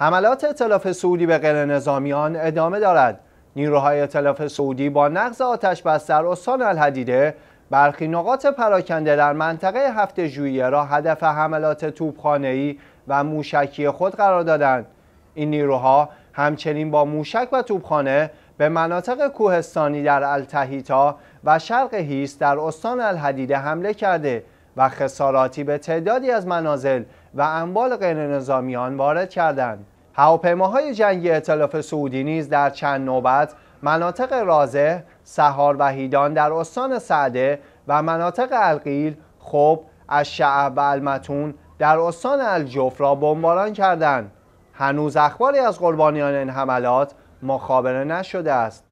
حملات اطلاف سعودی به غیر نظامیان ادامه دارد. نیروهای اطلاف سعودی با نقض آتش بس در استان الحدیده برخی نقاط پراکنده در منطقه هفت جویه را هدف حملات توبخانهی و موشکی خود قرار دادند. این نیروها همچنین با موشک و توبخانه به مناطق کوهستانی در التهیتا و شرق هیست در استان الحدیده حمله کرده و خساراتی به تعدادی از منازل و اموال نظامیان وارد کردند. هواپیماهای جنگی اطلاف سعودی نیز در چند نوبت مناطق رازه، سهار و هیدان در استان سعده و مناطق القیل، خوب، الشعب و المتون در استان الجوف را بمباران کردند. هنوز اخباری از قربانیان این حملات مخابره نشده است.